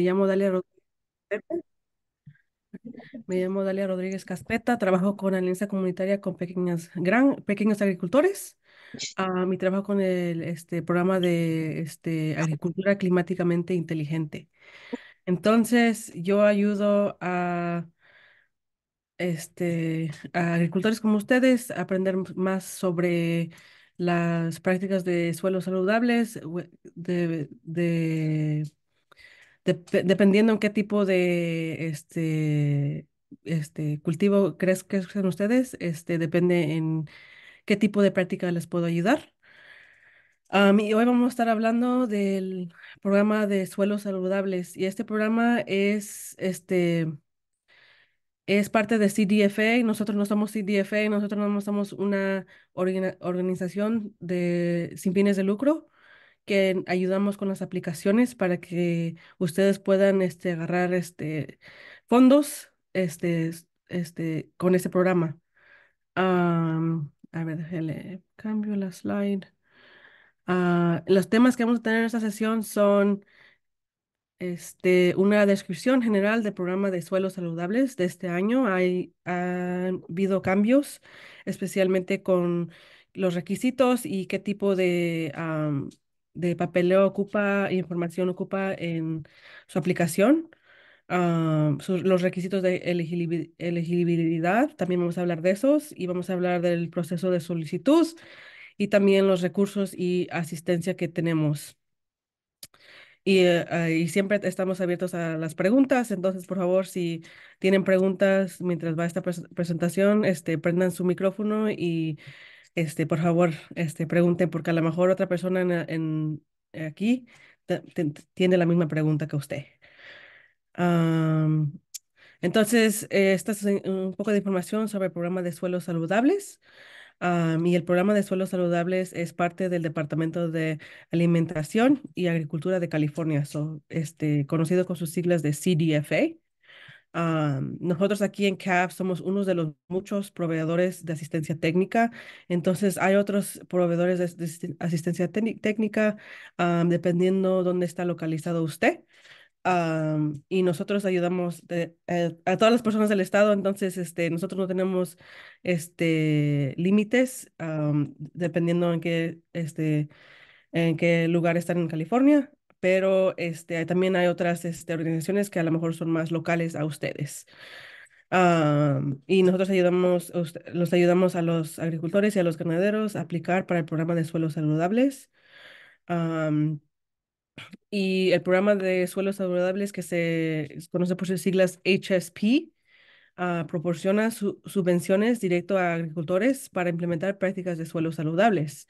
Me llamo Dalia Rodríguez. Caspeta, trabajo con Alianza Comunitaria con pequeñas, gran, pequeños agricultores. Ah, mi trabajo con el este, programa de este, agricultura climáticamente inteligente. Entonces, yo ayudo a, este, agricultores como ustedes a aprender más sobre las prácticas de suelos saludables, de dependiendo en qué tipo de este, este cultivo sean ustedes, este, depende en qué tipo de práctica les puedo ayudar. y hoy vamos a estar hablando del programa de suelos saludables. Y este programa es, este, es parte de CDFA. Nosotros no somos CDFA, nosotros no somos una organización de, sin fines de lucro que ayudamos con las aplicaciones para que ustedes puedan este, agarrar este, fondos este, este, con este programa. a ver, déjale, cambio la slide. Ah, los temas que vamos a tener en esta sesión son este, una descripción general del programa de suelos saludables de este año. Hay, han habido cambios, especialmente con los requisitos y qué tipo de de papeleo ocupa, información ocupa en su aplicación, ah, los requisitos de elegibilidad, también vamos a hablar de esos y vamos a hablar del proceso de solicitud y también los recursos y asistencia que tenemos. Y, eh, ah, y, siempre estamos abiertos a las preguntas, entonces por favor si tienen preguntas mientras va esta presentación, este, prendan su micrófono y este, por favor, este, pregunten, porque a lo mejor otra persona en, aquí tiene la misma pregunta que usted. entonces, eh, esta es un poco de información sobre el programa de suelos saludables. y el programa de suelos saludables es parte del Departamento de Alimentación y Agricultura de California, este, conocido con sus siglas de CDFA nosotros aquí en CAF somos uno de los muchos proveedores de asistencia técnica, entonces hay otros proveedores de, asistencia técnica dependiendo dónde está localizado usted. y nosotros ayudamos eh, a, todas las personas del estado, entonces este, nosotros no tenemos este, límites dependiendo en qué, este, en qué lugar están en California pero este, también hay otras este, organizaciones que a lo mejor son más locales a ustedes. y nosotros ayudamos, los ayudamos a los agricultores y a los ganaderos a aplicar para el programa de suelos saludables. y el programa de suelos saludables que se conoce por sus siglas HSP ah, proporciona subvenciones directo a agricultores para implementar prácticas de suelos saludables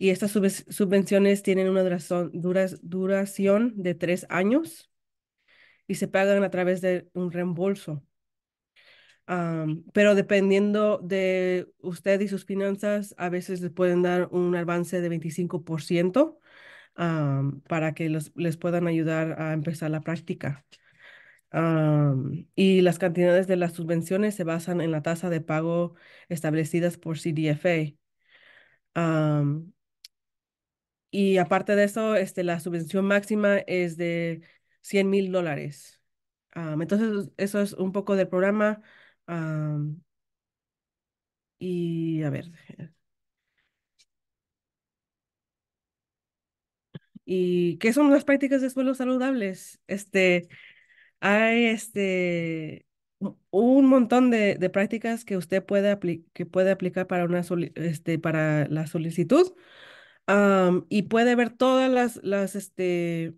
y estas subvenciones tienen una duración, duración de tres años y se pagan a través de un reembolso. pero dependiendo de usted y sus finanzas, a veces les pueden dar un avance de 25% para que les puedan ayudar a empezar la práctica. y las cantidades de las subvenciones se basan en la tasa de pago establecidas por CDFA. Y aparte de eso, este, la subvención máxima es de 100 mil dólares. entonces, eso es un poco del programa. y a ver. ¿Y qué son las prácticas de suelo saludables? Este, hay este, un montón de, prácticas que usted puede, que puede aplicar para, una este, para la solicitud y puede ver todas las, las, este,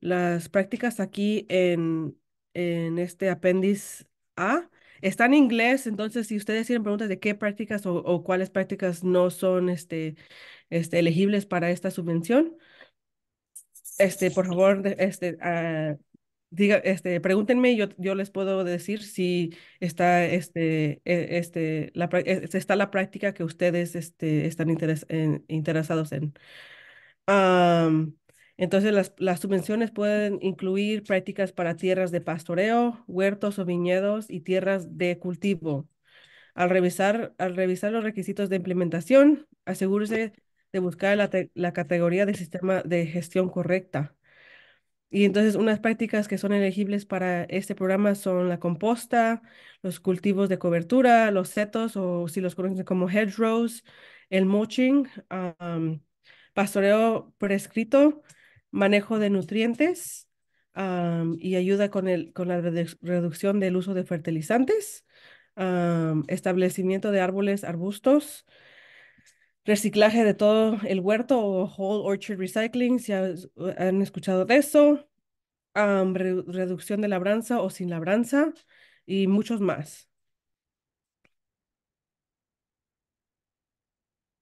las prácticas aquí en, en este apéndice A. Está en inglés, entonces si ustedes tienen preguntas de qué prácticas o, cuáles prácticas no son este, este, elegibles para esta subvención, este, por favor, este, ah, diga, este, pregúntenme, yo, yo les puedo decir si está, este, e, este, la, e, está la práctica que ustedes este, están interesados en. entonces, las, subvenciones pueden incluir prácticas para tierras de pastoreo, huertos o viñedos y tierras de cultivo. Al revisar, al revisar los requisitos de implementación, asegúrese de buscar la, la categoría de sistema de gestión correcta. Y entonces unas prácticas que son elegibles para este programa son la composta, los cultivos de cobertura, los setos o si los conocen como hedgerows, el moching, pastoreo prescrito, manejo de nutrientes y ayuda con, con la reducción del uso de fertilizantes, establecimiento de árboles, arbustos, reciclaje de todo el huerto o whole orchard recycling, si uh, han escuchado de eso, reducción de labranza o sin labranza y muchos más.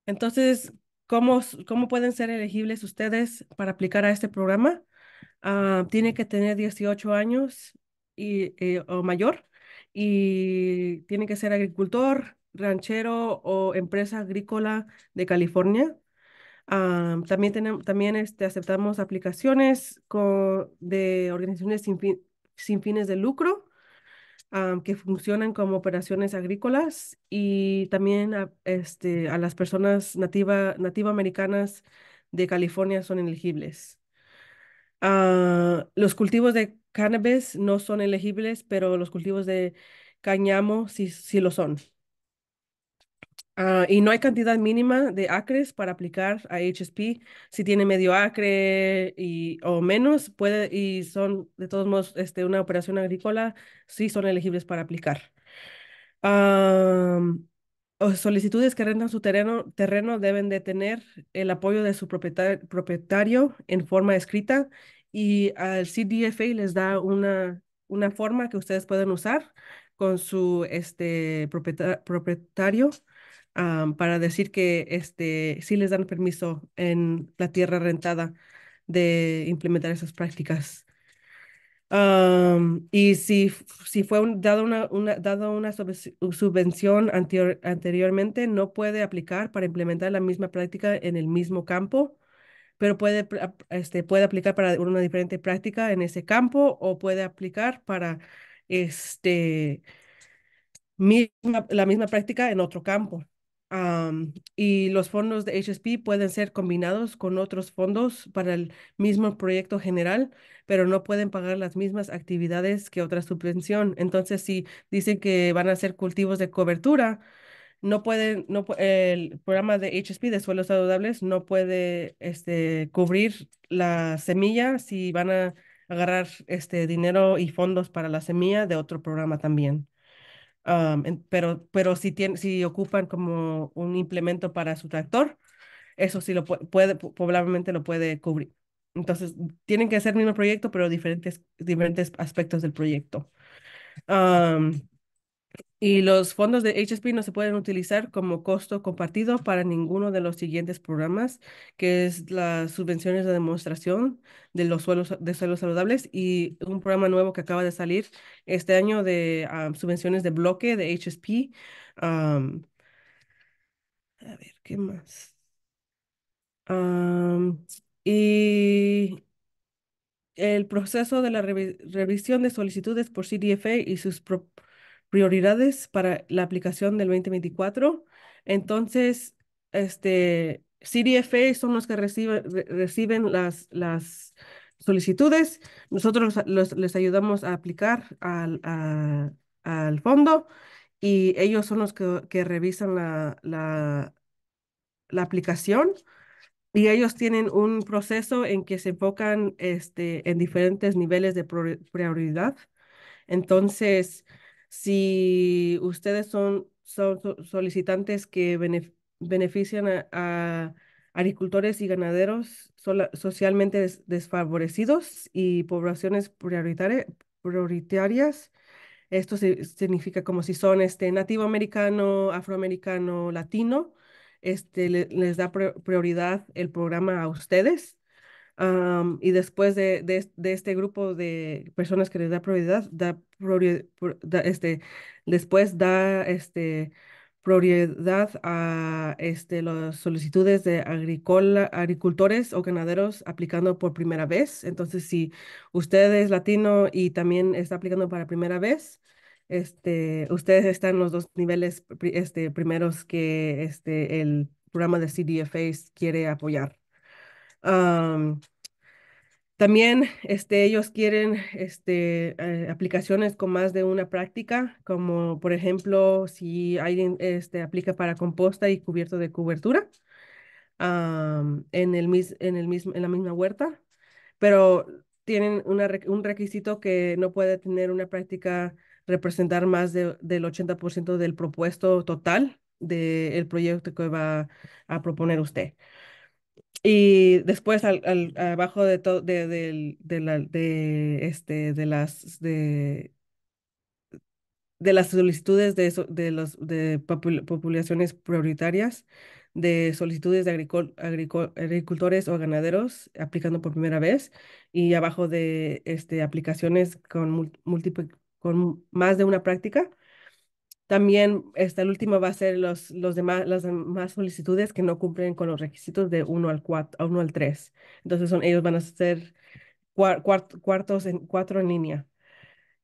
Entonces, ¿cómo, cómo pueden ser elegibles ustedes para aplicar a este programa? Ah, tiene que tener 18 años y, eh, o mayor y tiene que ser agricultor, ranchero o empresa agrícola de California. Ah, también también este, aceptamos aplicaciones de organizaciones sin, fines de lucro ah, que funcionan como operaciones agrícolas y también a, este, a las personas nativa, nativa americanas de California son elegibles. Ah, los cultivos de cannabis no son elegibles, pero los cultivos de cañamo sí, sí lo son. Ah, y no hay cantidad mínima de acres para aplicar a HSP. Si tiene medio acre y, o menos, puede, y son de todos modos este, una operación agrícola, sí son elegibles para aplicar. solicitudes que rentan su terreno, terreno deben de tener el apoyo de su propietario, propietario en forma escrita y al CDFA les da una, una forma que ustedes pueden usar con su este, propietario para decir que este, sí les dan permiso en la tierra rentada de implementar esas prácticas. y si, si fue un, dado una, una, dado una subvención anteriormente, no puede aplicar para implementar la misma práctica en el mismo campo, pero puede, este, puede aplicar para una diferente práctica en ese campo o puede aplicar para este, misma, la misma práctica en otro campo y los fondos de HSP pueden ser combinados con otros fondos para el mismo proyecto general, pero no pueden pagar las mismas actividades que otra subvención. Entonces, si dicen que van a hacer cultivos de cobertura, no pueden, no, el programa de HSP de suelos saludables no puede este, cubrir la semilla si van a agarrar este dinero y fondos para la semilla de otro programa también pero, pero si, tienen, si ocupan como un implemento para su tractor, eso sí lo puede, probablemente lo puede cubrir. Entonces, tienen que hacer el mismo proyecto, pero diferentes, diferentes aspectos del proyecto y los fondos de HSP no se pueden utilizar como costo compartido para ninguno de los siguientes programas, que es las subvenciones de demostración de los suelos, de suelos saludables y un programa nuevo que acaba de salir este año de ah, subvenciones de bloque de HSP. a ver, ¿qué más? y el proceso de la revisión de solicitudes por CDFA y sus propuestas prioridades para la aplicación del 2024. Entonces, este, CDFA son los que reciben las, las solicitudes. Nosotros les ayudamos a aplicar al, al, fondo y ellos son los que, que revisan la, la, la, aplicación. Y ellos tienen un proceso en que se enfocan este, en diferentes niveles de prioridad. Entonces, si ustedes son, solicitantes que benefician a, agricultores y ganaderos socialmente desfavorecidos y poblaciones prioritarias, esto significa como si son este, nativo americano, afroamericano, latino, este, les da prioridad el programa a ustedes y después de, de, este grupo de personas que les da prioridad, da, prioridad, este, después da este, prioridad a este, las solicitudes de agricola, agricultores o ganaderos aplicando por primera vez. Entonces, si usted es latino y también está aplicando para primera vez, este, ustedes están en los dos niveles este, primeros que este, el programa de CDFA quiere apoyar. También este, ellos quieren este, eh, aplicaciones con más de una práctica, como por ejemplo si alguien este, aplica para composta y cubierto de cobertura en, el en, el mismo, en la misma huerta, pero tienen un requisito que no puede tener una práctica representar más del 80% del propuesto total del proyecto que va a proponer usted. Y después al, al abajo de todo de, este de las de, de las solicitudes de, de los de poblaciones prioritarias de solicitudes de agricultores o ganaderos aplicando por primera vez y abajo de este aplicaciones con más de una práctica también esta, el último va a ser los, los demás, las demás solicitudes que no cumplen con los requisitos de 1 al 4, 1 al 3. Entonces son, ellos van a ser cuartos en, cuatro en línea.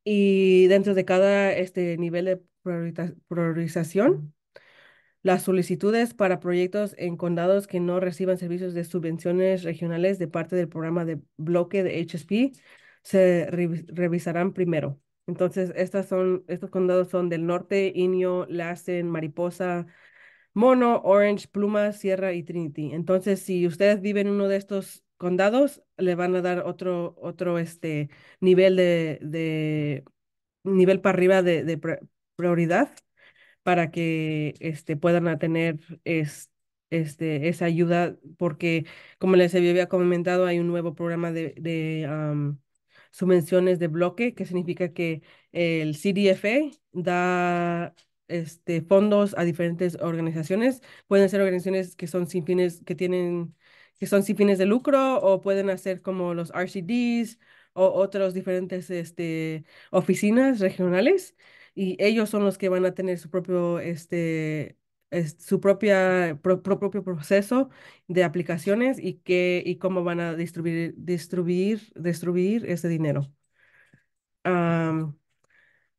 Y dentro de cada este, nivel de priorización, las solicitudes para proyectos en condados que no reciban servicios de subvenciones regionales de parte del programa de bloque de HSP se revisarán primero. Entonces, estas son, estos condados son del norte, Inyo, Lassen, Mariposa, Mono, Orange, Pluma, Sierra y Trinity. Entonces, si ustedes viven en uno de estos condados, le van a dar otro, otro este, nivel de, nivel para arriba de, prioridad para que este, puedan tener es, este, esa ayuda, porque como les había comentado, hay un nuevo programa de, su de bloque, que significa que el CDFA da este, fondos a diferentes organizaciones. Pueden ser organizaciones que son sin fines, que tienen, que son sin fines de lucro, o pueden hacer como los RCDs o otras diferentes este, oficinas regionales. Y ellos son los que van a tener su propio este, su propia, propio proceso de aplicaciones y, qué, y cómo van a distribuir, distribuir, ese dinero.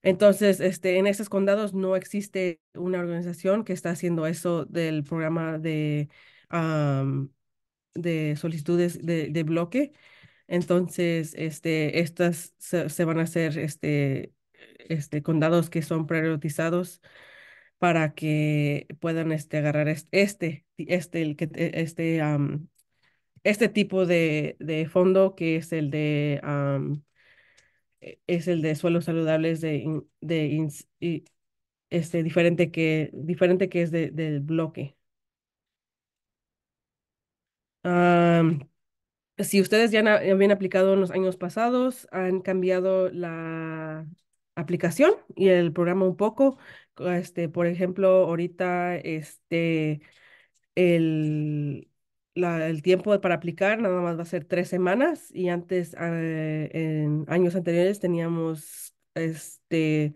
entonces, este, en estos condados no existe una organización que está haciendo eso del programa de, de solicitudes de, bloque. Entonces, este, estas se, van a hacer este, este, condados que son priorizados para que puedan este, agarrar este, este, el e, este, este tipo de, de, fondo que es el de e, es el de suelos saludables de, de este diferente que diferente que es de, del bloque. si ustedes ya habían aplicado en los años pasados, han cambiado la aplicación y el programa un poco este, por ejemplo, ahorita, este, el, tiempo para aplicar nada más va a ser tres semanas y antes, eh, en años anteriores, teníamos este,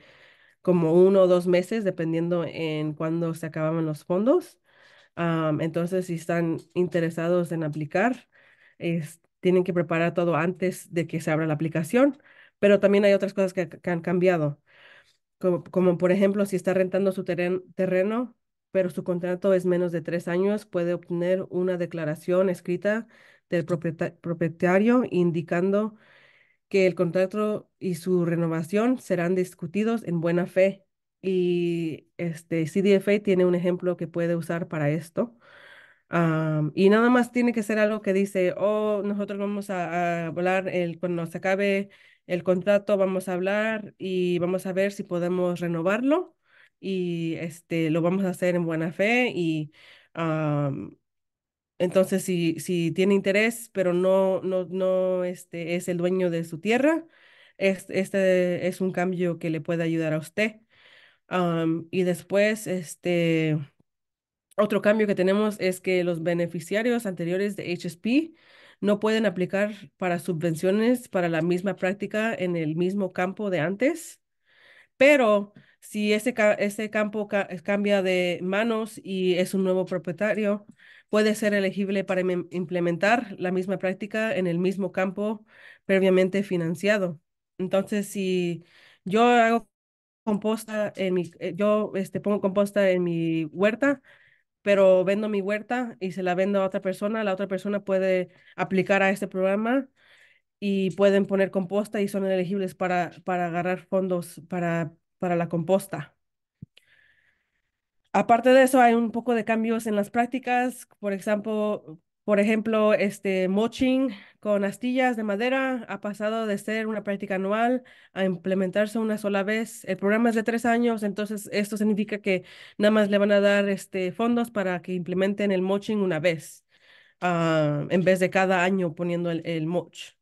como uno o dos meses, dependiendo en cuándo se acababan los fondos. entonces, si están interesados en aplicar, tienen que preparar todo antes de que se abra la aplicación, pero también hay otras cosas que han cambiado como, por ejemplo si está rentando su terreno, pero su contrato es menos de tres años, puede obtener una declaración escrita del propietario indicando que el contrato y su renovación serán discutidos en buena fe. Y este CDFA tiene un ejemplo que puede usar para esto. y nada más tiene que ser algo que dice, oh, nosotros vamos a, a hablar el, cuando se acabe el contrato, vamos a hablar y vamos a ver si podemos renovarlo y este, lo vamos a hacer en buena fe y entonces si, si tiene interés pero no, no, no este, es el dueño de su tierra, es, este es un cambio que le puede ayudar a usted. y después, este, otro cambio que tenemos es que los beneficiarios anteriores de HSP no pueden aplicar para subvenciones para la misma práctica en el mismo campo de antes, pero si ese, ese campo cambia de manos y es un nuevo propietario, puede ser elegible para implementar la misma práctica en el mismo campo previamente financiado. Entonces, si yo hago composta en mi, eh, yo este, pongo composta en mi huerta, pero vendo mi huerta y se la vendo a otra persona, la otra persona puede aplicar a este programa y pueden poner composta y son elegibles para, para agarrar fondos para, para la composta. Aparte de eso, hay un poco de cambios en las prácticas. Por ejemplo, por ejemplo, este moching con astillas de madera ha pasado de ser una práctica anual a implementarse una sola vez. El programa es de tres años, entonces esto significa que nada más le van a dar este, fondos para que implementen el moching una vez, ah, en vez de cada año poniendo el, moch.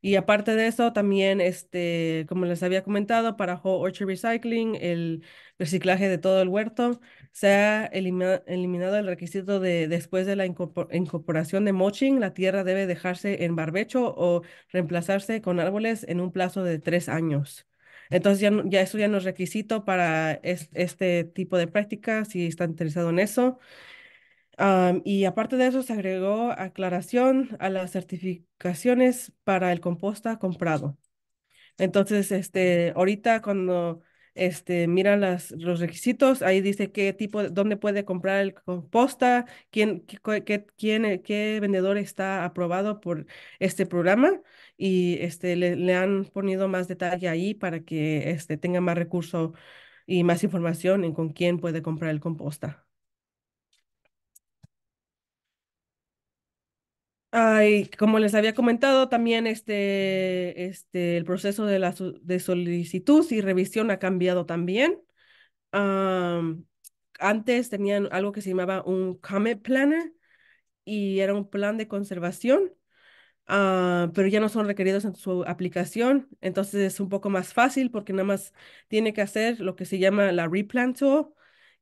Y aparte de eso, también, este, como les había comentado, para Whole Orchard Recycling, el reciclaje de todo el huerto, se ha eliminado el requisito de después de la incorporación de moching, la tierra debe dejarse en barbecho o reemplazarse con árboles en un plazo de tres años. Entonces ya, ya eso ya no es requisito para este tipo de prácticas, si está interesado en eso. y aparte de eso, se agregó aclaración a las certificaciones para el composta comprado. Entonces, este, ahorita cuando este, mira las, los requisitos, ahí dice qué tipo, dónde puede comprar el composta, quién, qué, quién, eh, qué vendedor está aprobado por este programa y este, le, le, han ponido más detalle ahí para que este, tenga más recurso y más información en con quién puede comprar el composta. como les había comentado, también este, este, el proceso de, la, de solicitud y revisión ha cambiado también. antes tenían algo que se llamaba un Comet Planner y era un plan de conservación, ah, pero ya no son requeridos en su aplicación. Entonces es un poco más fácil porque nada más tiene que hacer lo que se llama la Replant Tool,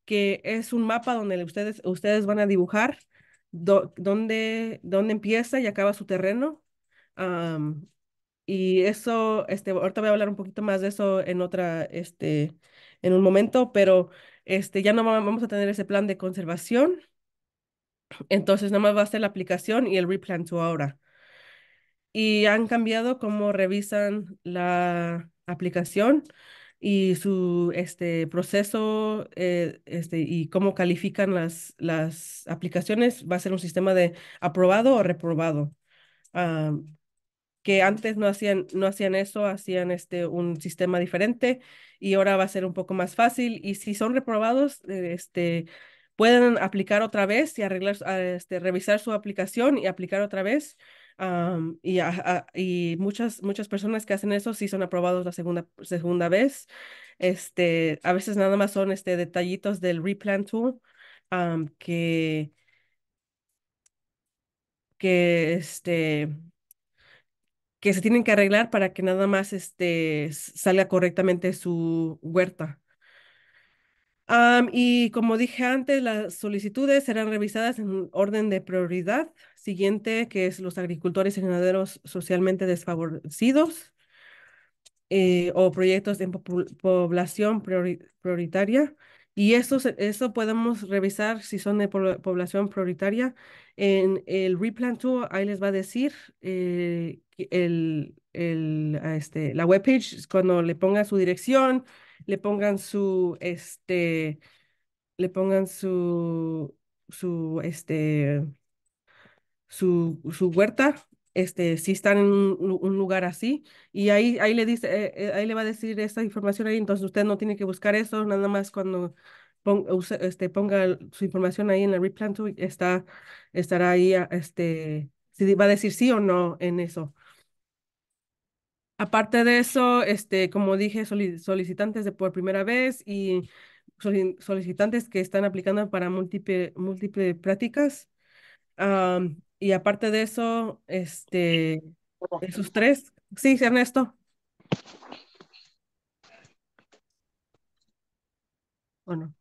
que es un mapa donde ustedes, ustedes van a dibujar do, dónde, empieza y acaba su terreno. y eso, este, ahorita voy a hablar un poquito más de eso en otra, este, en un momento, pero este, ya no vamos a tener ese plan de conservación. Entonces, nada más va a ser la aplicación y el replan to ahora. Y han cambiado cómo revisan la aplicación y su este, proceso eh, este, y cómo califican las, las aplicaciones va a ser un sistema de aprobado o reprobado. Ah, que antes no hacían, no hacían eso, hacían este, un sistema diferente y ahora va a ser un poco más fácil. Y si son reprobados, eh, este, pueden aplicar otra vez y arreglar, ah, este, revisar su aplicación y aplicar otra vez y, muchas, muchas personas que hacen eso sí son aprobados la segunda, segunda vez. Este, a veces nada más son este, detallitos del replant tool que, que, este, que se tienen que arreglar para que nada más este, salga correctamente su huerta y como dije antes, las solicitudes serán revisadas en orden de prioridad siguiente, que es los agricultores y ganaderos socialmente desfavorecidos eh, o proyectos de población prioritaria. Y eso, eso podemos revisar si son de población prioritaria. En el Replan Tool, ahí les va a decir eh, el, el, ah, este, la webpage, cuando le ponga su dirección, le pongan su, este, le pongan su, su, este, su, su huerta, este, si están en un, lugar así, y ahí, ahí le dice, eh, eh, ahí le va a decir esta información ahí, entonces usted no tiene que buscar eso, nada más cuando ponga, este, ponga su información ahí en la replant, está, estará ahí, ah, este, si va a decir sí o no en eso. Aparte de eso, este, como dije, solicitantes de por primera vez y solicitantes que están aplicando para múltiples prácticas. y aparte de eso, este, esos tres. Sí, Ernesto. Bueno,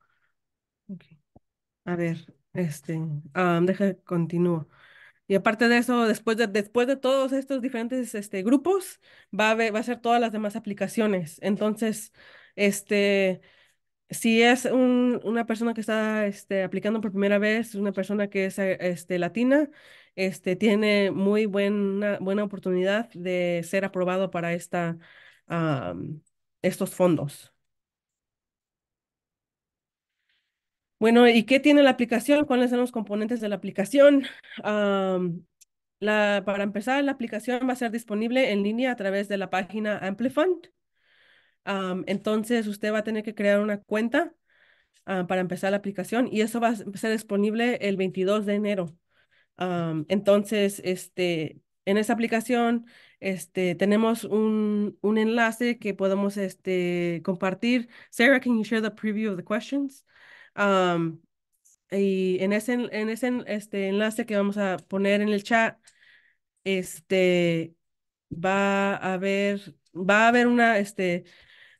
A ver, este, um, deja, continúo. Y aparte de eso, después de, después de todos estos diferentes este, grupos, va a, va a ser todas las demás aplicaciones. Entonces, este, si es un, una persona que está este, aplicando por primera vez, una persona que es eh, este, latina, este, tiene muy buena, buena oportunidad de ser aprobado para esta, estos fondos. Bueno, ¿y qué tiene la aplicación? ¿Cuáles son los componentes de la aplicación? para empezar, la aplicación va a ser disponible en línea a través de la página Amplifund. entonces, usted va a tener que crear una cuenta ah, para empezar la aplicación y eso va a ser disponible el 22 de enero. entonces, este, en esa aplicación este, tenemos un, enlace que podemos este, compartir. Sarah, can you share the preview of the questions? y en ese, en ese este enlace que vamos a poner en el chat, este, va a haber, va a haber una, este,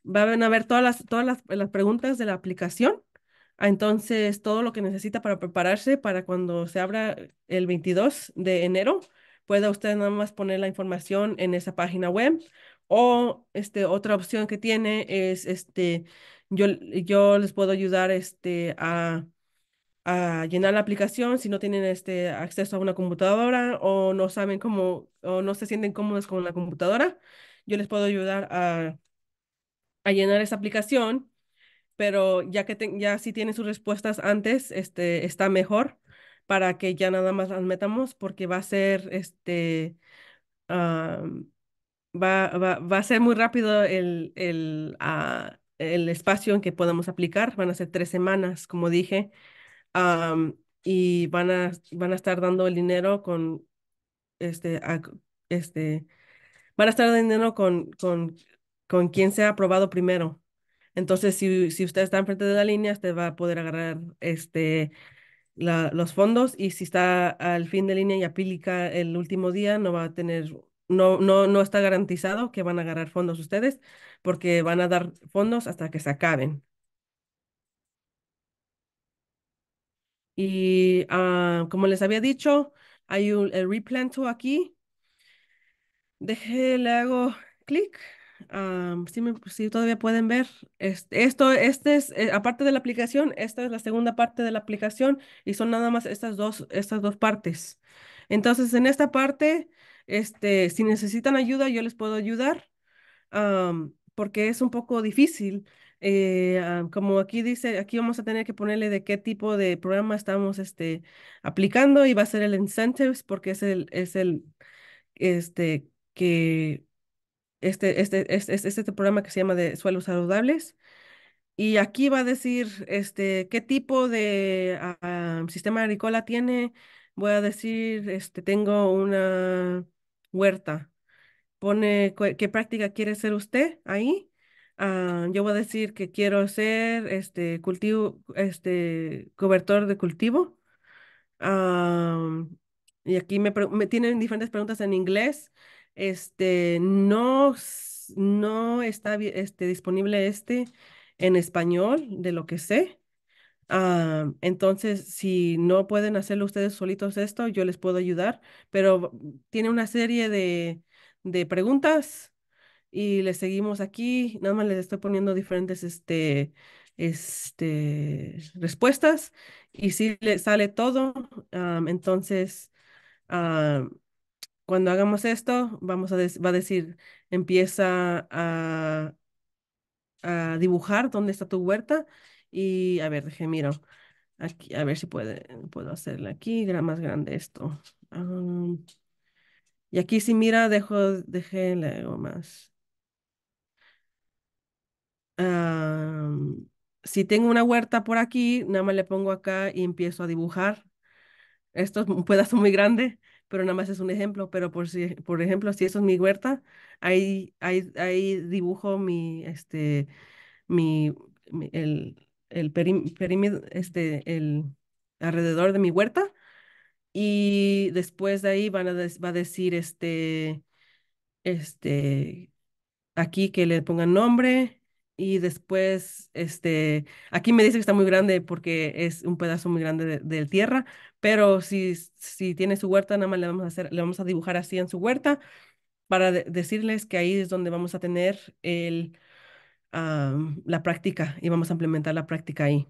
va a haber todas las, todas las, preguntas de la aplicación. Ah, entonces, todo lo que necesita para prepararse para cuando se abra el 22 de enero, puede usted nada más poner la información en esa página web. O este, otra opción que tiene es este, yo, les puedo ayudar este, a, llenar la aplicación si no tienen este, acceso a una computadora o no saben cómo o no se sienten cómodos con la computadora. Yo les puedo ayudar a, llenar esa aplicación, pero ya que ya si tienen sus respuestas antes, este, está mejor para que ya nada más las metamos porque va a ser este va, va, a ser muy rápido el, el, ah, el espacio en que podamos aplicar. Van a ser tres semanas, como dije, y van a, van a estar dando el dinero con, este, este, van a estar dando dinero con, con, con quien sea aprobado primero. Entonces, si, si usted está frente de la línea, usted va a poder agarrar este, la, los fondos y si está al fin de línea y aplica el último día, no va a tener, no, no, no está garantizado que van a agarrar fondos ustedes porque van a dar fondos hasta que se acaben. Y ah, como les había dicho, hay un el replanto aquí. Dejé, le hago clic. Ah, si, todavía pueden ver, este, esto, este es, eh, aparte de la aplicación, esta es la segunda parte de la aplicación y son nada más estas dos, estas dos partes. Entonces, en esta parte, este, si necesitan ayuda, yo les puedo ayudar. Ah, porque es un poco difícil. Eh, ah, como aquí dice, aquí vamos a tener que ponerle de qué tipo de programa estamos este, aplicando y va a ser el incentives porque es el, es el, este, que, este, este, este, programa que se llama de suelos saludables. Y aquí va a decir este, qué tipo de ah, ah, sistema agrícola tiene. Voy a decir, este, tengo una huerta pone qué práctica quiere ser usted ahí. Ah, yo voy a decir que quiero ser este cultivo, este cobertor de cultivo. Ah, y aquí me, tienen diferentes preguntas en inglés. Este no, no está este, disponible este en español, de lo que sé. Ah, entonces, si no pueden hacerlo ustedes solitos esto, yo les puedo ayudar, pero tiene una serie de, de preguntas y le seguimos aquí. Nada más les estoy poniendo diferentes este, este, respuestas y si le sale todo, entonces cuando hagamos esto, vamos a va a decir, empieza a, a dibujar dónde está tu huerta y a ver, deje, miro. Aquí, a ver si puede, puedo hacerle aquí, más grande esto. Y aquí si mira, dejo, dejé, algo más. si tengo una huerta por aquí, nada más le pongo acá y empiezo a dibujar. Esto es un muy grande, pero nada más es un ejemplo. Pero por, si, por ejemplo, si eso es mi huerta, ahí, ahí, ahí dibujo mi, este, mi, el, el este, el alrededor de mi huerta y después de ahí van a va a decir este, este, aquí que le pongan nombre y después, este, aquí me dice que está muy grande porque es un pedazo muy grande de, tierra, pero si, si tiene su huerta, nada más le vamos a hacer, le vamos a dibujar así en su huerta para decirles que ahí es donde vamos a tener el, la práctica y vamos a implementar la práctica ahí.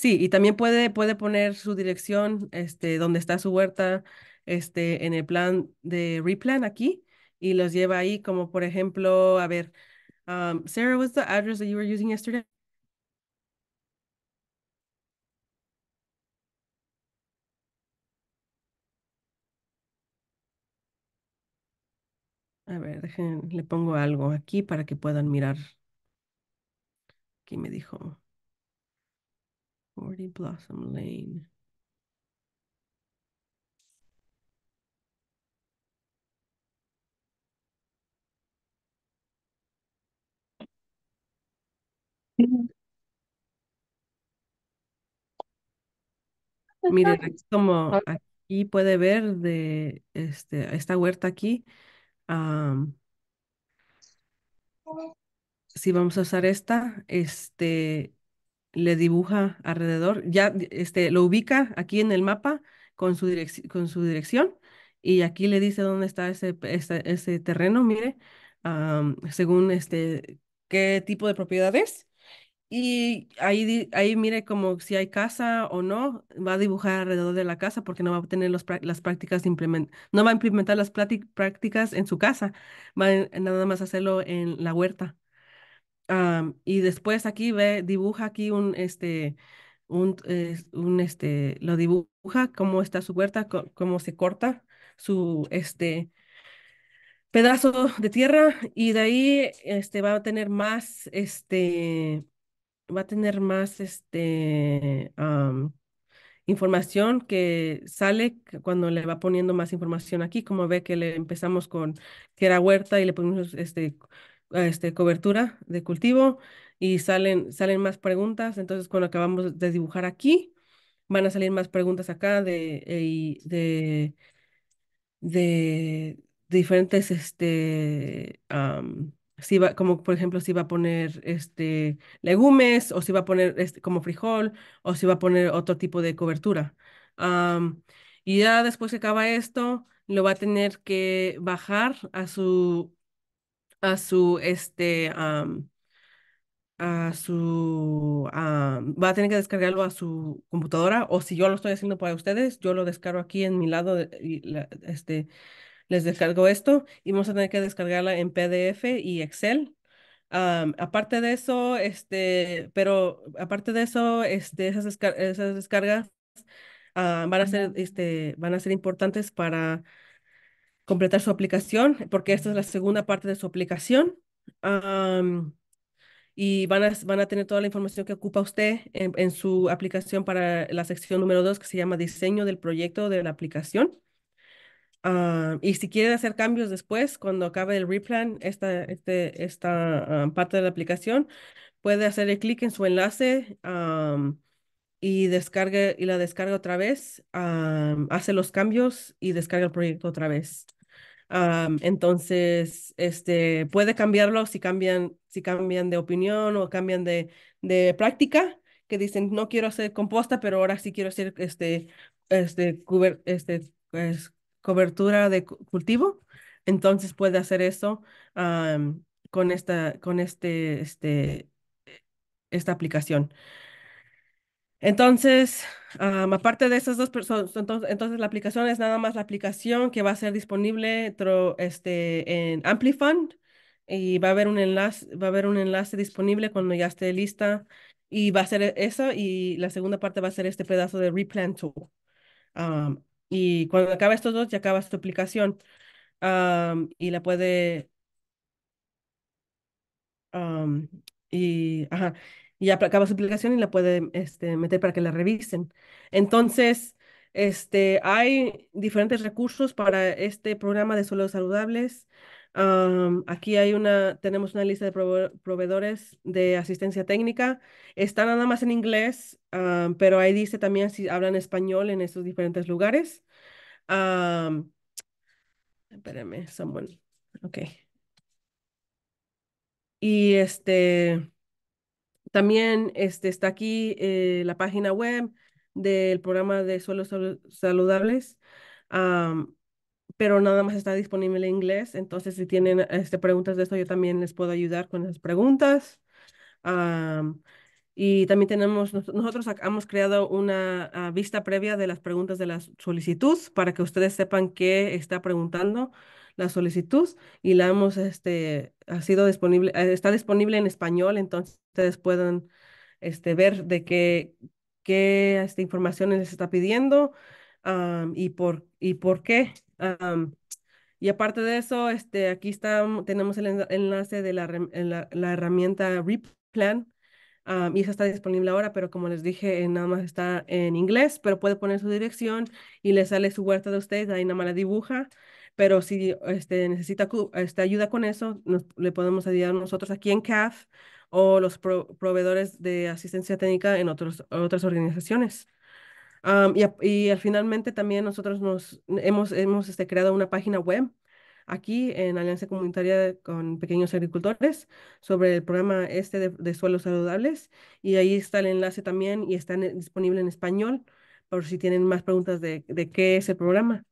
Sí, y también puede, puede poner su dirección, este, donde está su huerta, este, en el plan de replan aquí, y los lleva ahí, como por ejemplo, a ver, um, Sarah, what's the address that you were using yesterday? A ver, dejen, le pongo algo aquí para que puedan mirar. Aquí me dijo. Blossom Lane. Pues Miren, como aquí puede ver de este, esta huerta aquí, um, si vamos a usar esta, este, le dibuja alrededor, ya este, lo ubica aquí en el mapa con su, con su dirección y aquí le dice dónde está ese, ese, terreno, mire, según este, qué tipo de propiedades Y ahí, ahí mire como si hay casa o no, va a dibujar alrededor de la casa porque no va a tener las prácticas, no va a implementar las prácticas en su casa, va nada más hacerlo en la huerta y después aquí ve, dibuja aquí un, este, un, este, lo dibuja cómo está su huerta, cómo se corta su, este, pedazo de tierra y de ahí, este, va a tener más, este, va a tener más, este, información que sale cuando le va poniendo más información aquí, como ve que le empezamos con que era huerta y le ponemos este este, cobertura de cultivo y salen, salen más preguntas. Entonces, cuando acabamos de dibujar aquí, van a salir más preguntas acá de, eh, de, de diferentes, este, si va, como por ejemplo, si va a poner este, legumes o si va a poner este, como frijol o si va a poner otro tipo de cobertura. y ya después que acaba esto, lo va a tener que bajar a su a su, este, a su, va a tener que descargarlo a su computadora o si yo lo estoy haciendo para ustedes, yo lo descargo aquí en mi lado, y este, les descargo esto y vamos a tener que descargarla en PDF y Excel. aparte de eso, este, pero aparte de eso, este, esas, esas descargas ah, van a ser, este, van a ser importantes para completar su aplicación, porque esta es la segunda parte de su aplicación. y van a, van a tener toda la información que ocupa usted en, su aplicación para la sección número 2, que se llama diseño del proyecto de la aplicación. Ah, y si quieren hacer cambios después, cuando acabe el replan, esta, este, esta parte de la aplicación, puede hacer el clic en su enlace y, descargue, y la descarga otra vez, hace los cambios y descarga el proyecto otra vez entonces, este, puede cambiarlo si cambian, si cambian de opinión o cambian de, práctica, que dicen, no quiero hacer composta, pero ahora sí quiero hacer este, este, este pues, cobertura de cultivo. Entonces puede hacer eso con esta, con este, este, esta aplicación. Entonces, aparte de esas dos personas, entonces, entonces, la aplicación es nada más la aplicación que va a ser disponible este, en Amplifund y va a haber un enlace, va a haber un enlace disponible cuando ya esté lista y va a ser eso y la segunda parte va a ser este pedazo de replan tool. y cuando acabes estos dos ya acabas tu aplicación y la puede y ajá y ya acaba su aplicación y la puede este, meter para que la revisen. Entonces, este, hay diferentes recursos para este programa de suelos saludables. aquí hay una, tenemos una lista de proveedores de asistencia técnica. Está nada más en inglés, pero ahí dice también si hablan español en estos diferentes lugares. Espérenme, someone. Ok. Y este, también este, está aquí eh, la página web del programa de suelos saludables, pero nada más está disponible en inglés. Entonces, si tienen este, preguntas de esto, yo también les puedo ayudar con las preguntas. y también tenemos, nosotros hemos creado una ah, vista previa de las preguntas de la solicitud para que ustedes sepan qué está preguntando la solicitud y la hemos, este, ha sido disponible, eh, está disponible en español, entonces ustedes pueden este, ver de qué, qué esta información les está pidiendo y, por, y por qué. y aparte de eso, este, aquí está, tenemos el enlace de la, herramienta Replan. plan y esa está disponible ahora, pero como les dije, nada más está en inglés, pero puede poner su dirección y le sale su huerta de ustedes, ahí nada más la dibuja pero si este, necesita esta ayuda con eso, le podemos ayudar nosotros aquí en CAF o los proveedores de asistencia técnica en otros, otras organizaciones. y, y, finalmente también nosotros nos, hemos, hemos este, creado una página web aquí en Alianza Comunitaria con Pequeños Agricultores sobre el programa este de, suelos saludables y ahí está el enlace también y está disponible en español por si tienen más preguntas de, de qué es el programa.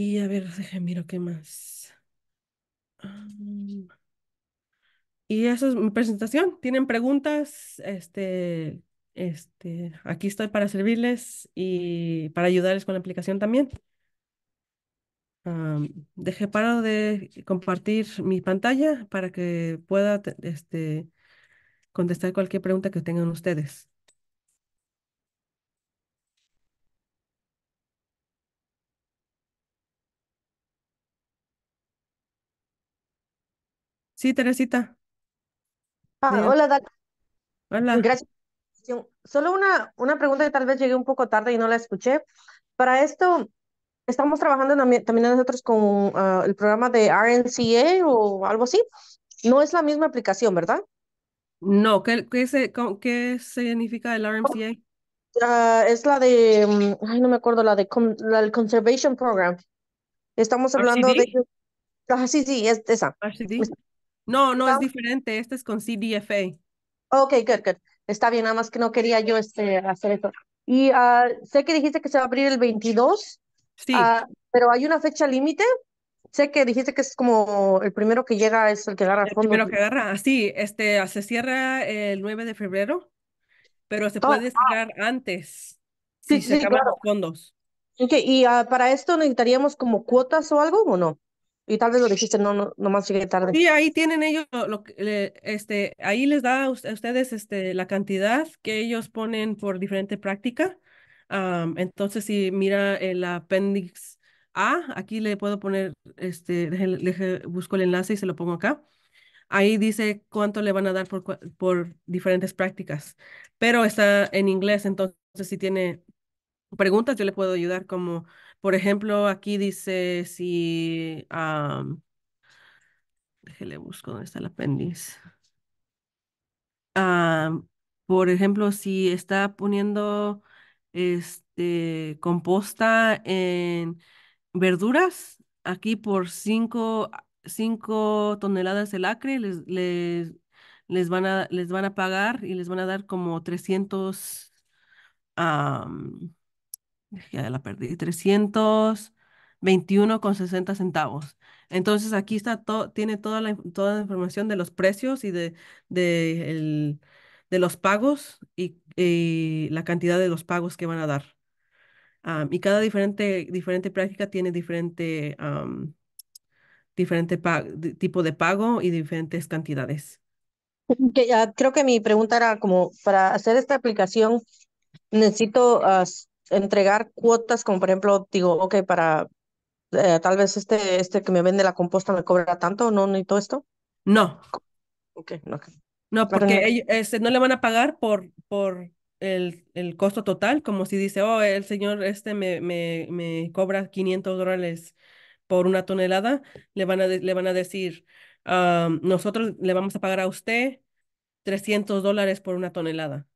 Y a ver, déjame miro qué más. y esa es mi presentación. ¿Tienen preguntas? Este, este, aquí estoy para servirles y para ayudarles con la aplicación también. dejé parado de compartir mi pantalla para que pueda este, contestar cualquier pregunta que tengan ustedes. Sí, Teresita. Ah, hola, Hola. Gracias. Solo una, una pregunta que tal vez llegué un poco tarde y no la escuché. Para esto, estamos trabajando también nosotros con ah, el programa de RNCA o algo así. No es la misma aplicación, ¿verdad? No, ¿qué, qué significa el RMCA? Ah, es la de, mm, ay, no me acuerdo, la de la del Conservation Program. Estamos hablando de... sí, sí, es esa. No, no, es diferente. Este es con CDFA. Ok, good, good. Está bien, nada más que no quería yo este, hacer esto. Y ah, sé que dijiste que se va a abrir el 22. Sí. Ah, pero hay una fecha límite. Sé que dijiste que es como el primero que llega es el que agarra el fondo. El primero que agarra, ah, sí. Este, se cierra el 9 de febrero, pero se oh, puede cerrar antes. Sí, si se acaban los fondos. Ok, y para esto necesitaríamos como cuotas o algo o no? Y tal vez lo dijiste, no, no, nomás llegué tarde. Sí, ahí tienen ellos, lo, este, ahí les da a ustedes este, la cantidad que ellos ponen por diferente práctica. entonces, si mira el apéndice A, aquí le puedo poner, este, busco el enlace y se lo pongo acá. Ahí dice cuánto le van a dar por diferentes prácticas, pero está en inglés, entonces si tiene preguntas, yo le puedo ayudar como por ejemplo, aquí dice si... Um, déjele busco dónde está el apéndice. por ejemplo, si está poniendo este composta en verduras, aquí por 5 toneladas de lacre les, les, les, van a, les van a pagar y les van a dar como 300 ya la perdí. 321 con 60 centavos. Entonces aquí está todo, tiene toda la, toda la información de los precios y de, de, de los pagos y, la cantidad de los pagos que van a dar. y cada diferente, diferente práctica tiene diferente, diferente tipo de pago y diferentes cantidades. Creo que mi pregunta era como para hacer esta aplicación, necesito ah, entregar cuotas, como por ejemplo, digo, ok, para eh, tal vez este, este que me vende la composta me cobra tanto, ¿no todo esto? No. Ok, no. No, porque este, no le van a pagar por, por el, el, costo total, como si dice, oh, el señor este me, me, me cobra 500 dólares por una tonelada, le van a, le van a decir, ah, nosotros le vamos a pagar a usted 300 dólares por una tonelada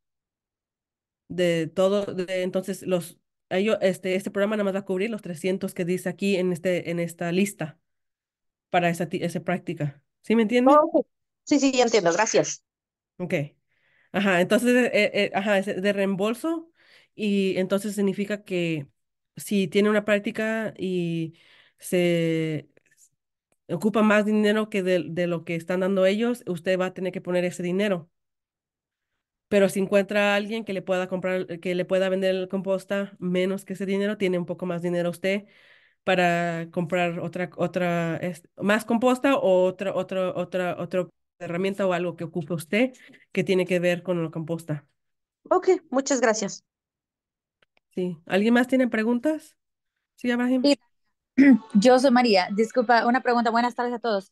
de todo, de, entonces los, ellos, este, este programa nada más va a cubrir los 300 que dice aquí en, este, en esta lista para esa, esa práctica. ¿Sí me entiendes? Oh, sí, sí, ya entiendo, gracias. Ok. Ajá, entonces, eh, eh, eh, ajá, es de reembolso y entonces significa que si tiene una práctica y se ocupa más dinero que de lo que están dando ellos, usted va a tener que poner ese dinero pero si encuentra a alguien que le pueda comprar, eh, que le pueda vender el composta menos que ese dinero, tiene un poco más dinero usted para comprar otra, otra, más composta o otra, otra, otra, otra herramienta o algo que ocupe usted que tiene que ver con la composta. Ok, muchas gracias. Sí, ¿alguien más tiene preguntas? Sí, Yo soy María. Disculpa, una pregunta. Buenas tardes a todos.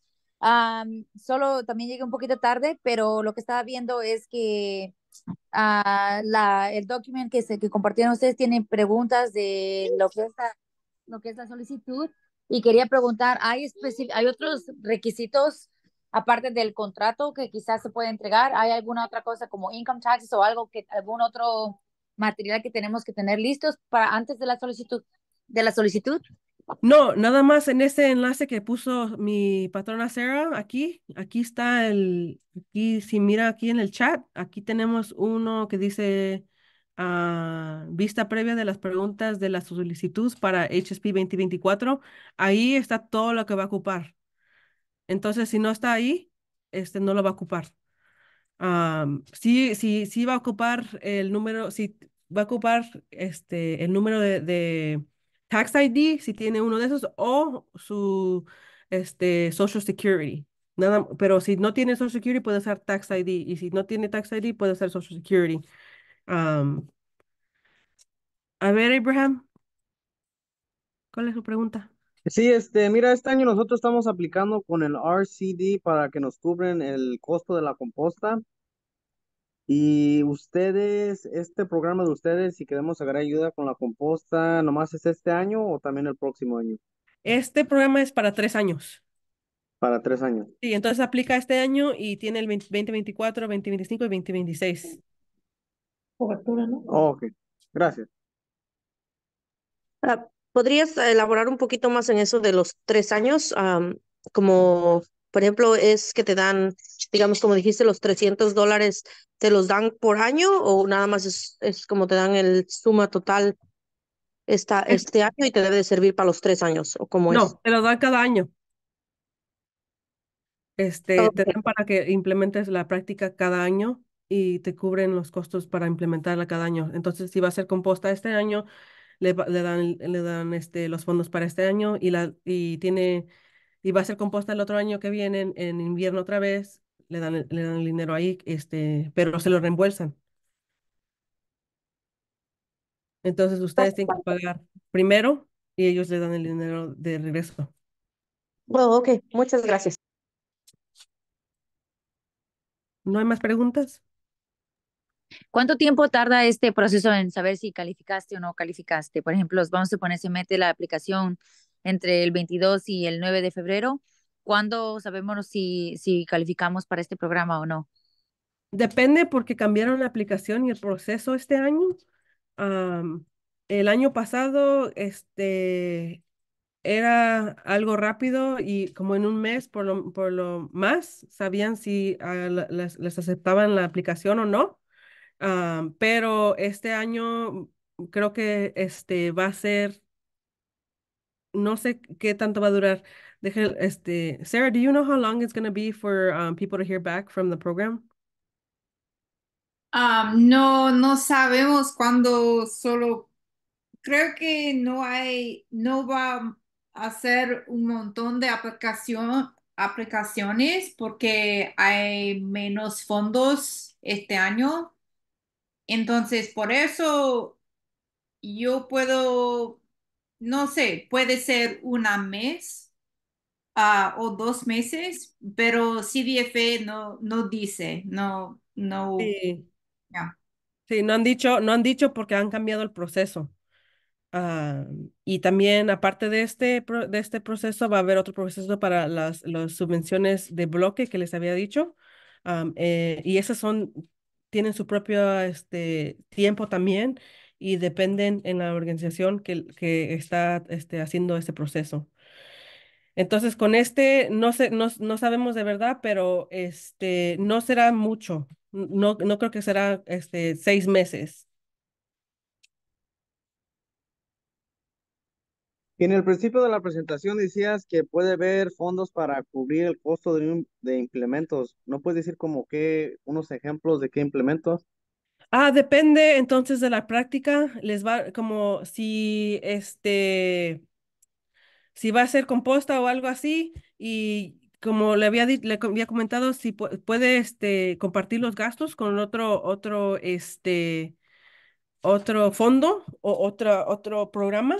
solo también llegué un poquito tarde, pero lo que estaba viendo es que Ah, la, el document que, que compartieron ustedes tiene preguntas de lo que es la, lo que es la solicitud y quería preguntar, ¿hay, ¿hay otros requisitos aparte del contrato que quizás se puede entregar? ¿Hay alguna otra cosa como income taxes o algo que, algún otro material que tenemos que tener listos para antes de la solicitud? De la solicitud? No, nada más en ese enlace que puso mi patrona Sarah, aquí, aquí está el, aquí, si mira aquí en el chat, aquí tenemos uno que dice ah, vista previa de las preguntas de la solicitud para HSP 2024. Ahí está todo lo que va a ocupar. Entonces, si no está ahí, este no lo va a ocupar. Ah, sí, sí, sí va a ocupar el número, sí va a ocupar este, el número de, de Tax ID, si tiene uno de esos, o su este, Social Security. Nada, pero si no tiene Social Security, puede ser Tax ID. Y si no tiene Tax ID, puede ser Social Security. a ver, Abraham, ¿cuál es su pregunta? Sí, este, mira, este año nosotros estamos aplicando con el RCD para que nos cubren el costo de la composta. Y ustedes, este programa de ustedes, si queremos sacar ayuda con la composta, ¿nomás es este año o también el próximo año? Este programa es para tres años. Para tres años. Sí, entonces aplica este año y tiene el 2024, 2025 y 2026. Cobertura, ¿no? ok, gracias. Ah, ¿Podrías elaborar un poquito más en eso de los tres años? como por ejemplo, es que te dan, digamos, como dijiste, los 300 dólares, ¿te los dan por año o nada más es, como te dan el suma total esta, este año y te debe de servir para los tres años? ¿o cómo no, te lo dan cada año. Este, Te dan para que implementes la práctica cada año y te cubren los costos para implementarla cada año. Entonces, si va a ser composta este año, le, le dan, le dan este, los fondos para este año y, la, y tiene y va a ser composta el otro año que viene, en, invierno otra vez, le dan, le dan el dinero ahí, este, pero se lo reembolsan. Entonces ustedes tienen que pagar primero y ellos le dan el dinero de regreso. Oh, ok, muchas gracias. ¿No hay más preguntas? ¿Cuánto tiempo tarda este proceso en saber si calificaste o no calificaste? Por ejemplo, vamos a poner, se mete la aplicación entre el 22 y el 9 de febrero. ¿Cuándo sabemos si, si calificamos para este programa o no? Depende porque cambiaron la aplicación y el proceso este año. el año pasado este, era algo rápido y como en un mes por lo, más sabían si ah, les, aceptaban la aplicación o no. pero este año creo que este, va a ser no sé qué tanto va a durar. Deje, este, Sarah, do you know how long it's going to be for um, people to hear back from the program? Ah, no, no sabemos cuándo solo creo que no hay, no va a hacer un montón de aplicación, aplicaciones porque hay menos fondos este año. Entonces, por eso yo puedo no sé, puede ser una mes ah, o dos meses, pero CDF no, no dice, no, no. Sí. sí. no han dicho, no han dicho porque han cambiado el proceso. Ah, y también, aparte de este, de este proceso, va a haber otro proceso para las, las subvenciones de bloque que les había dicho. Ah, eh, y esas son, tienen su propio este, tiempo también y dependen en la organización que, que está este, haciendo ese proceso. Entonces, con este, no, sé, no, sabemos de verdad, pero este, no será mucho. No, no creo que será este, seis meses. En el principio de la presentación decías que puede haber fondos para cubrir el costo de, de implementos. ¿No puedes decir como que unos ejemplos de qué implementos? Ah, depende entonces de la práctica, les va como si este, si va a ser composta o algo así y como le había, le había comentado, si puede este, compartir los gastos con otro, otro, este, otro fondo o otro, otro programa.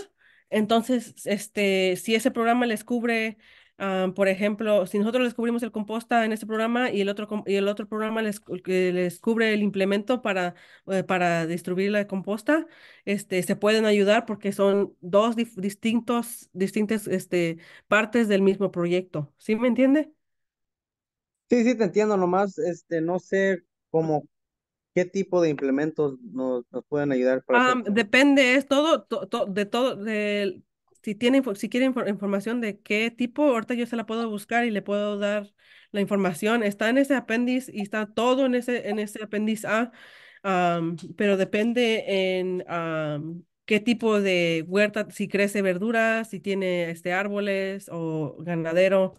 Entonces, este, si ese programa les cubre Ah, por ejemplo, si nosotros les cubrimos el composta en este programa y el otro, y el otro programa les, les cubre el implemento para, eh, para distribuir la composta, este, se pueden ayudar porque son dos distintos, distintas este, partes del mismo proyecto. ¿Sí me entiende? Sí, sí, te entiendo. Nomás este, no sé cómo ¿Qué tipo de implementos nos, pueden ayudar? Ah, depende, es todo, de todo, de, si tiene, si quieren información de qué tipo, ahorita yo se la puedo buscar y le puedo dar la información. Está en ese apéndice y está todo en ese, en ese apéndice A, pero depende en qué tipo de huerta, si crece verduras, si tiene este, árboles o ganadero.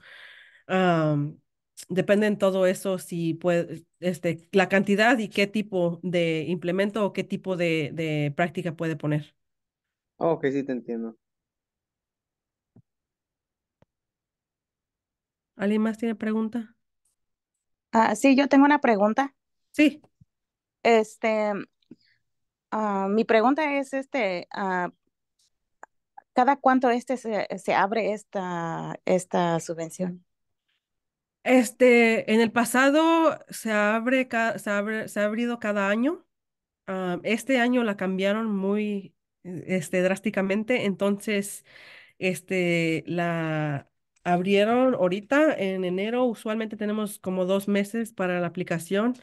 depende en todo eso si puede, este, la cantidad y qué tipo de implemento o qué tipo de, de práctica puede poner. Ok, sí te entiendo. ¿Alguien más tiene pregunta? Ah, sí, yo tengo una pregunta. Sí. Este, ah, mi pregunta es este, ah, ¿cada cuánto este se, abre esta, esta subvención? Este, en el pasado se abre, ha abrido cada año. este año la cambiaron muy, este, drásticamente. Entonces, este, la, abrieron ahorita en enero, usualmente tenemos como dos meses para la aplicación.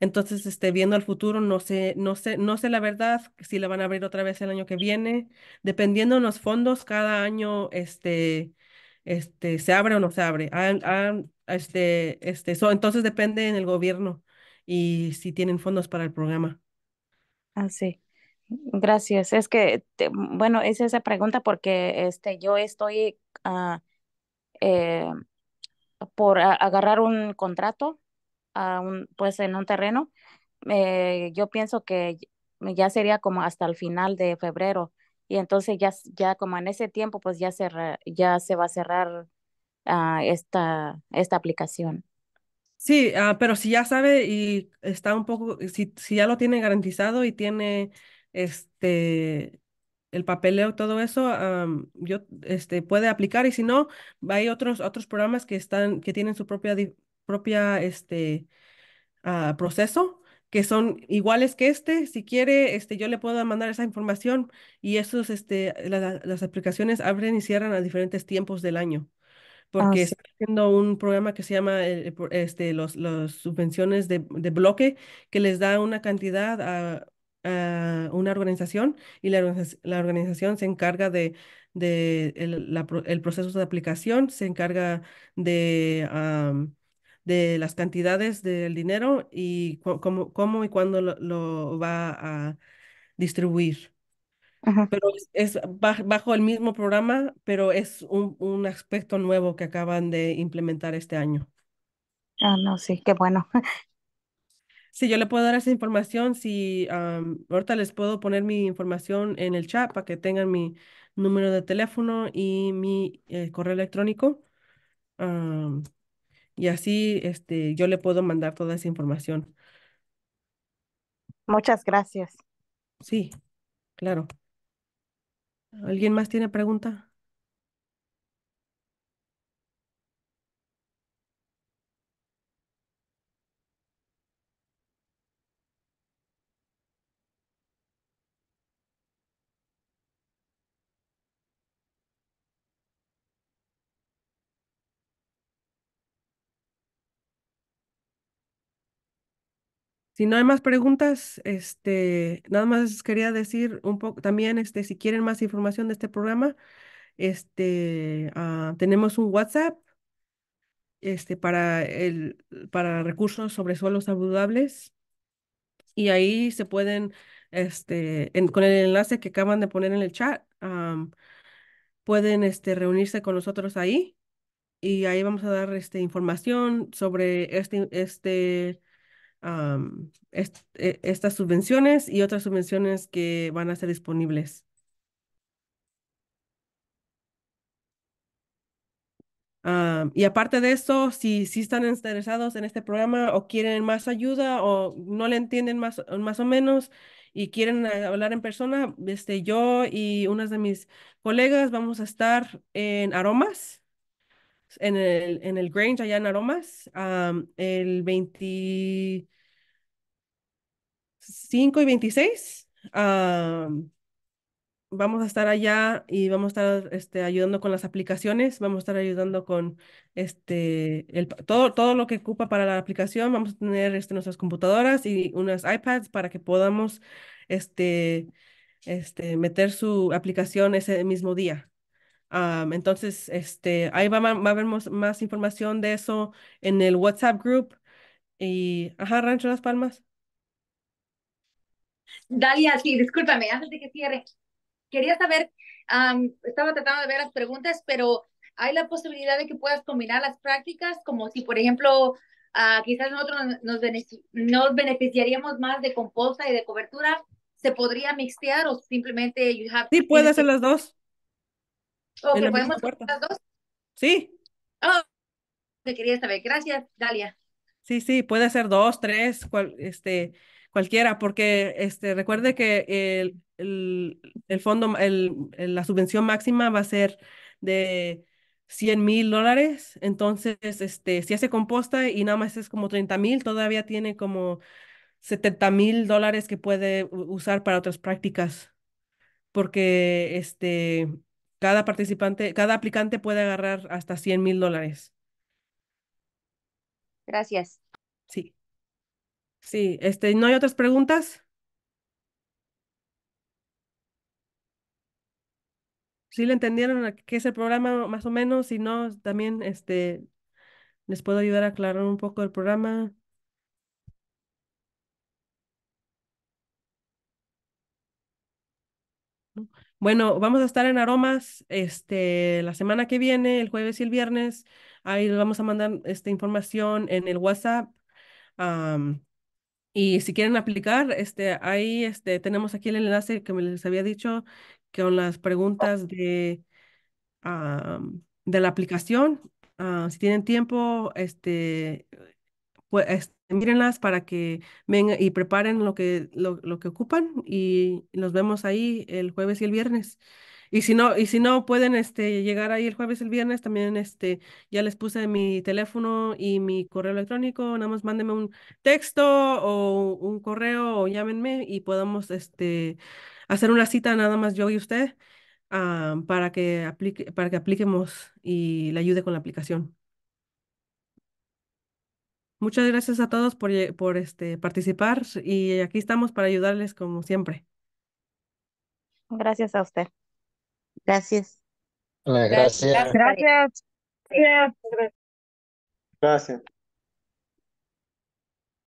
Entonces, este, viendo al futuro, no sé, no sé, no sé la verdad si la van a abrir otra vez el año que viene. Dependiendo de los fondos, cada año, este, este, se abre o no se abre. este, este, entonces depende en el gobierno y si tienen fondos para el programa. Ah, sí. Gracias. Es que, bueno, es esa pregunta porque este, yo estoy uh, eh, por agarrar un contrato a un, pues en un terreno, eh, yo pienso que ya sería como hasta el final de febrero y entonces ya, ya como en ese tiempo pues ya se, ya se va a cerrar ah, esta, esta aplicación. Sí, ah, pero si ya sabe y está un poco, si ya lo tiene garantizado y tiene este el papeleo, todo eso, yo, este, puede aplicar y si no, hay otros, otros programas que están, que tienen su propia, propia, este, ah, proceso que son iguales que este. Si quiere, este, yo le puedo mandar esa información y esos, este, las aplicaciones abren y cierran a diferentes tiempos del año. Porque está haciendo un programa que se llama eh, este, los, los subvenciones de, de bloque, que les da una cantidad a, eh, una organización y la, la, organización se encarga de, de el, proceso de aplicación, se encarga de, de las cantidades del dinero y cómo, cómo y cuándo lo, va a distribuir. Pero es, bajo el mismo programa, pero es un, un aspecto nuevo que acaban de implementar este año. Ah, no, sí, qué bueno. Sí, yo le puedo dar esa información, si ahorita les puedo poner mi información en el chat para que tengan mi número de teléfono y mi eh, correo electrónico. y así este, yo le puedo mandar toda esa información. Muchas gracias. Sí, claro. ¿Alguien más tiene pregunta? Si no hay más preguntas, este, nada más quería decir un poco también, este, si quieren más información de este programa, este, ah, tenemos un WhatsApp este, para, el, para recursos sobre suelos saludables y ahí se pueden, este, con el enlace que acaban de poner en el chat, pueden este, reunirse con nosotros ahí y ahí vamos a dar este, información sobre este, este e-, estas subvenciones y otras subvenciones que van a ser disponibles. y aparte de eso, si, si están interesados en este programa o quieren más ayuda o no le entienden más, más o menos y quieren hablar en persona, este, yo y unas de mis colegas vamos a estar en Aromas en el, en el Grange allá en Aromas, el 25 y 26. vamos a estar allá y vamos a estar este, ayudando con las aplicaciones, vamos a estar ayudando con este, todo, todo lo que ocupa para la aplicación, vamos a tener este, nuestras computadoras y unas iPads para que podamos este, este, meter su aplicación ese mismo día entonces, este, ahí va, va, a haber más, información de eso en el WhatsApp group. Y, ajá, Rancho Las Palmas. Dalia, sí, discúlpame, antes de que cierre, quería saber, estaba tratando de ver las preguntas, pero ¿hay la posibilidad de que puedas combinar las prácticas? Como si, por ejemplo, ah, quizás nosotros nos, beneficiaríamos más de composta y de cobertura, ¿se podría mixtear o simplemente... sí, puede hacer las dos o pues, que ¿podemos las dos? Sí. Oh, te quería saber. Gracias, Dalia. Sí, sí, puede ser dos, tres, este, cualquiera, porque este, recuerde que el, el, el fondo, el, la subvención máxima va a ser de 100 mil dólares. Entonces, este, si hace composta y nada más es como 30 mil, todavía tiene como 70 mil dólares que puede usar para otras prácticas. Porque este, cada participante, cada aplicante puede agarrar hasta 100 mil dólares. Gracias. Sí. Sí, este, ¿no hay otras preguntas? ¿Sí le entendieron qué es el programa más o menos? Si no, también este, les puedo ayudar a aclarar un poco el programa. Bueno, vamos a estar en Aromas este, la semana que viene, el jueves y el viernes. Ahí les vamos a mandar esta información en el WhatsApp. y si quieren aplicar, este, ahí este, tenemos aquí el enlace que me les había dicho con las preguntas de, de la aplicación. Ah, si tienen tiempo, este, pues, mírenlas para que vengan y preparen lo que, lo, que ocupan y nos vemos ahí el jueves y el viernes. Y si no, y si no pueden este, llegar ahí el jueves, y el viernes, también este, ya les puse mi teléfono y mi correo electrónico. Nada más mándenme un texto o un correo o llámenme y podamos este, hacer una cita nada más yo y usted ah, para, que aplique, para que apliquemos y le ayude con la aplicación. Muchas gracias a todos por, por este, participar y aquí estamos para ayudarles como siempre. Gracias a usted. Gracias. Gracias. Gracias. Gracias. Gracias.